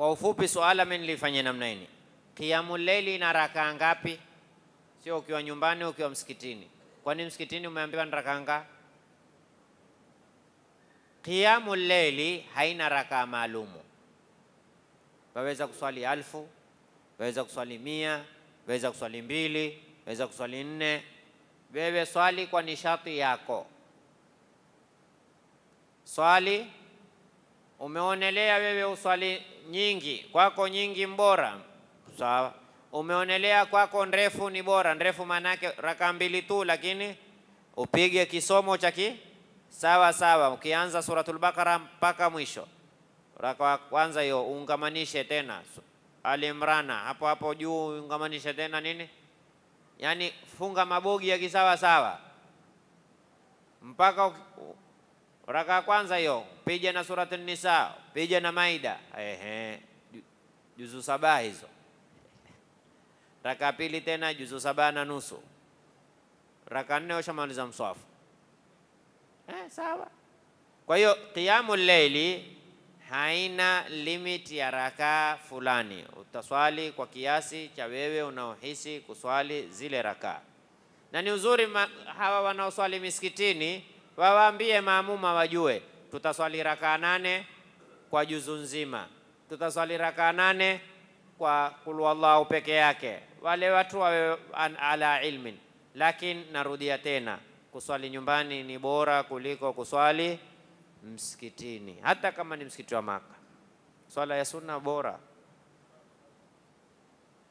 Kwa ufupi, swala mimi nilifanya namna hii, Kiamu leli ina rakaa ngapi? Sio ukiwa nyumbani, ukiwa msikitini. Kwani msikitini umeambiwa ni raka ngapi? Kiamu leli haina raka maalumu. Waweza kuswali alfu, waweza kuswali mia, waweza kuswali mbili, waweza kuswali nne. Wewe swali kwa nishati yako, swali umeonelea wewe uswali nyingi, kwako nyingi mbora, sawa. Umeonelea kwako ndefu ni bora, ndefu maanake raka mbili tu, lakini upige kisomo cha ki sawa sawa, ukianza suratul bakara mpaka mwisho. Raka wa kwanza hiyo uungamanishe tena Ali hapo hapo juu uungamanishe tena nini, yani funga mabogi ya kisawa sawa mpaka Raka ya kwanza hiyo pija na surati Nisa, pija na Maida, ehe, juzu saba hizo. Raka ya pili tena juzu saba na nusu. Raka nne ushamaliza mswafu. Eh, sawa. Kwa hiyo qiyamu leili haina limit ya rakaa fulani. Utaswali kwa kiasi cha wewe unaohisi kuswali zile rakaa, na ni uzuri hawa wanaoswali misikitini wawaambie maamuma wajue, tutaswali rakaa nane kwa juzu nzima, tutaswali rakaa nane kwa kulu Allahu peke yake, wale watu wawe ala ilmin. Lakini narudia tena, kuswali nyumbani ni bora kuliko kuswali msikitini, hata kama ni msikiti wa Maka. Swala ya sunna bora.